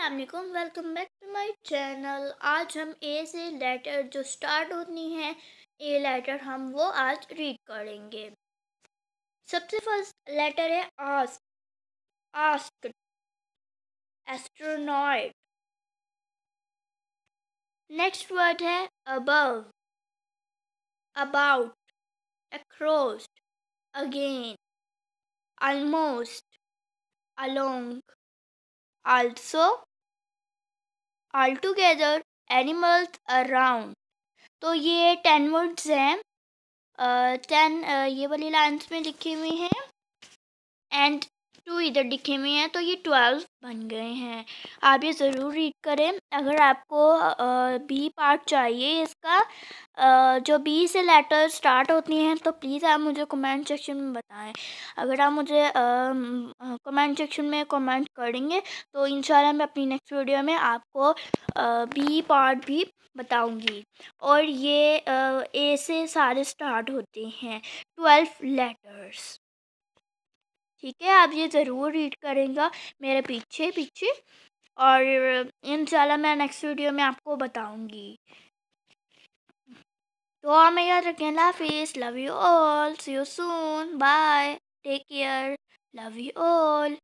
Aslam welcome back to my channel आज हम ए से लेटर जो स्टार्ट होती है ए लेटर हम वो आज रीड करेंगे सबसे फर्स्ट लेटर है ask ask asteroid next word है above about across again almost along also all together animals around तो ये टेन वर्ड्स हैं टेन ये वाली लाइन्स में लिखे हुए हैं एंड टू इधर लिखे हुए हैं तो ये ट्वेल्व बन गए हैं आप ये ज़रूर रीड करें अगर आपको बी पार्ट चाहिए इसका जो बी से लेटर स्टार्ट होती हैं तो प्लीज़ आप मुझे कमेंट सेक्शन में बताएं अगर आप मुझे कमेंट सेक्शन में कमेंट करेंगे तो इन मैं अपनी नेक्स्ट वीडियो में आपको बी पार्ट भी बताऊंगी और ये ए से सारे स्टार्ट होते हैं ट्वेल्व लेटर्स ठीक है आप ये ज़रूर रीड करेंगे मेरे पीछे पीछे और इन मैं नेक्स्ट वीडियो में आपको बताऊंगी To all my other Kenlafis, love you all. See you soon. Bye. Take care. Love you all.